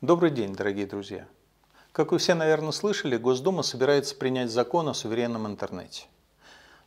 Добрый день, дорогие друзья. Как вы все, наверное, слышали, Госдума собирается принять закон о суверенном интернете.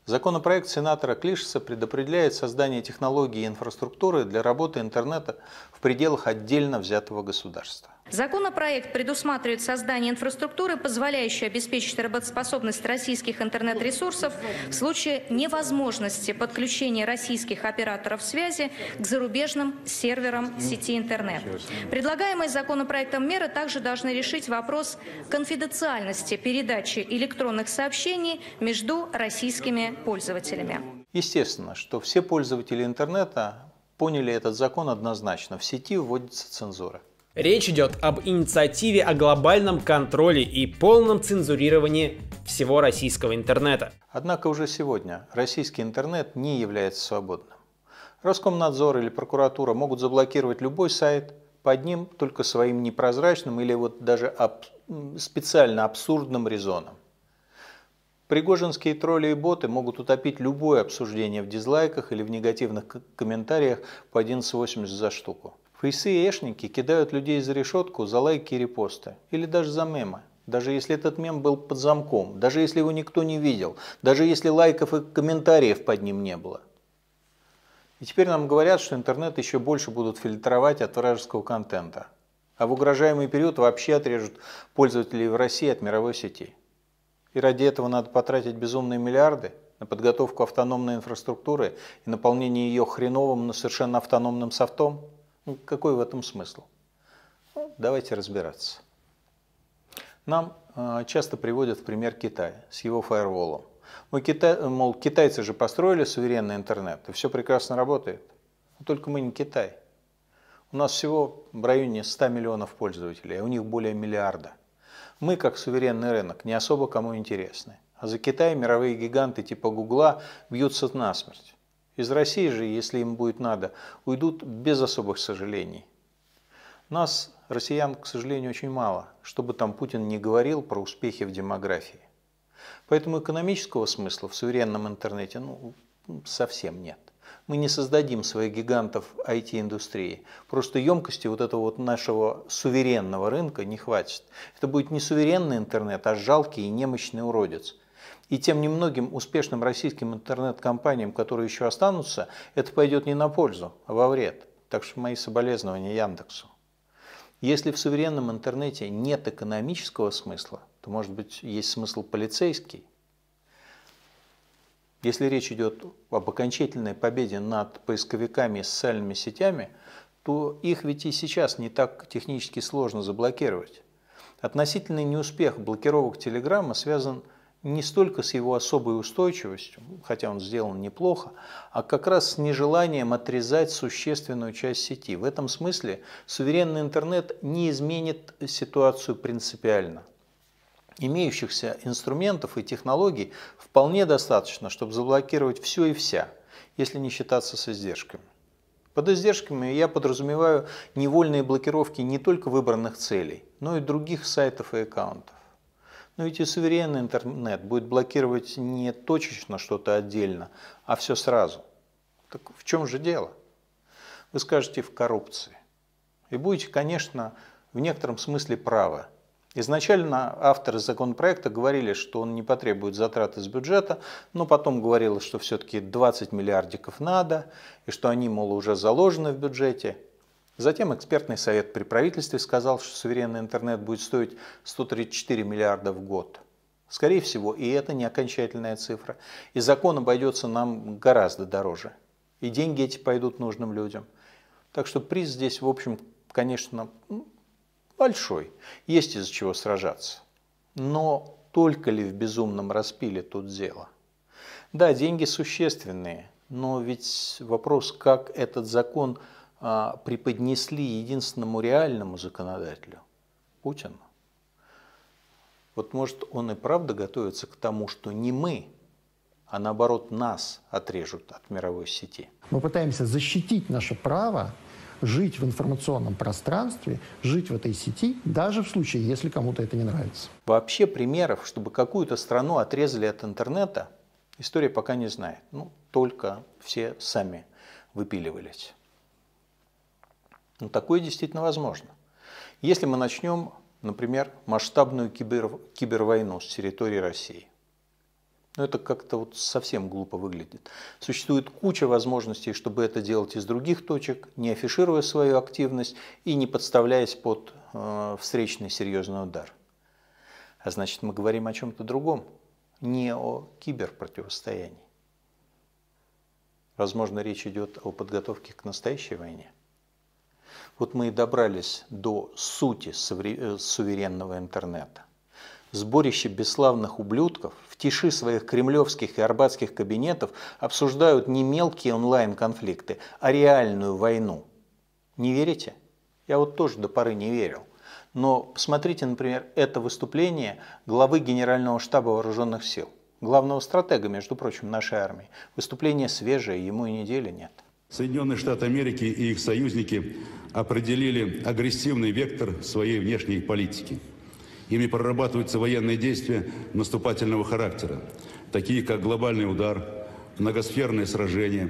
Законопроект сенатора Клишеса предопределяет создание технологии и инфраструктуры для работы интернета в пределах отдельно взятого государства. Законопроект предусматривает создание инфраструктуры, позволяющей обеспечить работоспособность российских интернет-ресурсов в случае невозможности подключения российских операторов связи к зарубежным серверам ну, сети интернет. Предлагаемые законопроектом меры также должны решить вопрос конфиденциальности передачи электронных сообщений между российскими пользователями. Естественно, что все пользователи интернета поняли этот закон однозначно. В сети вводится цензура. Речь идет об инициативе о глобальном контроле и полном цензурировании всего российского интернета. Однако уже сегодня российский интернет не является свободным. Роскомнадзор или прокуратура могут заблокировать любой сайт под ним только своим непрозрачным или вот даже аб специально абсурдным резоном. Пригожинские тролли и боты могут утопить любое обсуждение в дизлайках или в негативных комментариях по 11.80 за штуку. Фейсы и эшники кидают людей за решетку за лайки и репосты, или даже за мемы. Даже если этот мем был под замком, даже если его никто не видел, даже если лайков и комментариев под ним не было. И теперь нам говорят, что интернет еще больше будут фильтровать от вражеского контента. А в угрожаемый период вообще отрежут пользователей в России от мировой сети. И ради этого надо потратить безумные миллиарды на подготовку автономной инфраструктуры и наполнение ее хреновым, но совершенно автономным софтом – ну, какой в этом смысл? Ну, давайте разбираться. Нам э, часто приводят в пример Китай с его фаерволом. Мы ну, Китай, э, мол, китайцы же построили суверенный интернет, и все прекрасно работает. только мы не Китай. У нас всего в районе 100 миллионов пользователей, а у них более миллиарда. Мы, как суверенный рынок, не особо кому интересны. А за Китай мировые гиганты типа Гугла бьются насмерть. Из России же, если им будет надо, уйдут без особых сожалений. Нас, россиян, к сожалению, очень мало, чтобы там Путин не говорил про успехи в демографии. Поэтому экономического смысла в суверенном интернете ну, совсем нет. Мы не создадим своих гигантов IT-индустрии. Просто емкости вот этого вот нашего суверенного рынка не хватит. Это будет не суверенный интернет, а жалкий и немощный уродец, и тем немногим успешным российским интернет-компаниям, которые еще останутся, это пойдет не на пользу, а во вред. Так что мои соболезнования Яндексу. Если в суверенном интернете нет экономического смысла, то, может быть, есть смысл полицейский. Если речь идет об окончательной победе над поисковиками и социальными сетями, то их ведь и сейчас не так технически сложно заблокировать. Относительный неуспех блокировок Телеграма связан с не столько с его особой устойчивостью, хотя он сделан неплохо, а как раз с нежеланием отрезать существенную часть сети. В этом смысле суверенный интернет не изменит ситуацию принципиально. Имеющихся инструментов и технологий вполне достаточно, чтобы заблокировать все и вся, если не считаться с издержками. Под издержками я подразумеваю невольные блокировки не только выбранных целей, но и других сайтов и аккаунтов. Но ведь и суверенный интернет будет блокировать не точечно что-то отдельно, а все сразу. Так в чем же дело? Вы скажете в коррупции. И будете, конечно, в некотором смысле правы. Изначально авторы законопроекта говорили, что он не потребует затрат из бюджета, но потом говорилось, что все-таки 20 миллиардиков надо, и что они, мол, уже заложены в бюджете. Затем экспертный совет при правительстве сказал, что суверенный интернет будет стоить 134 миллиарда в год. Скорее всего, и это не окончательная цифра. И закон обойдется нам гораздо дороже. И деньги эти пойдут нужным людям. Так что приз здесь, в общем, конечно, ну, большой. Есть из-за чего сражаться. Но только ли в безумном распиле тут дело? Да, деньги существенные, но ведь вопрос, как этот закон а, преподнесли единственному реальному законодателю – Путину. Вот может он и правда готовится к тому, что не мы, а наоборот нас отрежут от мировой сети. Мы пытаемся защитить наше право жить в информационном пространстве, жить в этой сети, даже в случае, если кому-то это не нравится. Вообще примеров, чтобы какую-то страну отрезали от интернета, история пока не знает. Ну, только все сами выпиливались. Ну, такое действительно возможно. Если мы начнем, например, масштабную кибер, кибервойну с территории России, но ну, это как-то вот совсем глупо выглядит. Существует куча возможностей, чтобы это делать из других точек, не афишируя свою активность и не подставляясь под э, встречный серьезный удар. А значит, мы говорим о чем-то другом, не о киберпротивостоянии. Возможно, речь идет о подготовке к настоящей войне – вот мы и добрались до сути э, суверенного интернета. Сборище бесславных ублюдков в тиши своих кремлевских и арбатских кабинетов обсуждают не мелкие онлайн-конфликты, а реальную войну. Не верите? Я вот тоже до поры не верил. Но посмотрите, например, это выступление главы Генерального штаба Вооруженных сил, главного стратега, между прочим, нашей армии. Выступление свежее, ему и недели нет. Соединенные Штаты Америки и их союзники определили агрессивный вектор своей внешней политики. Ими прорабатываются военные действия наступательного характера, такие как глобальный удар, многосферные сражения,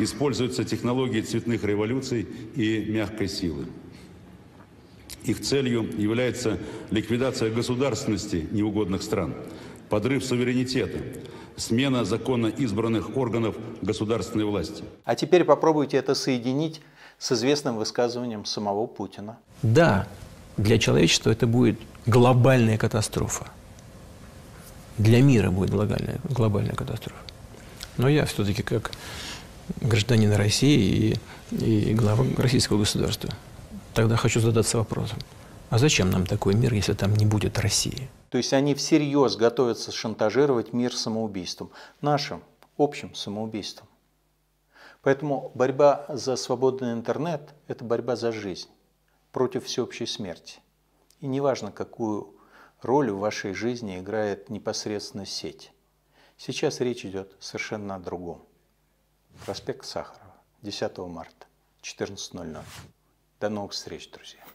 используются технологии цветных революций и мягкой силы. Их целью является ликвидация государственности неугодных стран – подрыв суверенитета, смена законно избранных органов государственной власти. А теперь попробуйте это соединить с известным высказыванием самого Путина. Да, для человечества это будет глобальная катастрофа. Для мира будет глобальная, глобальная катастрофа. Но я все-таки как гражданин России и, и глава российского государства, тогда хочу задаться вопросом. А зачем нам такой мир, если там не будет России? То есть они всерьез готовятся шантажировать мир самоубийством, нашим общим самоубийством. Поэтому борьба за свободный интернет – это борьба за жизнь против всеобщей смерти. И неважно, какую роль в вашей жизни играет непосредственно сеть. Сейчас речь идет совершенно о другом. Проспект Сахарова, 10 марта, 14.00. До новых встреч, друзья.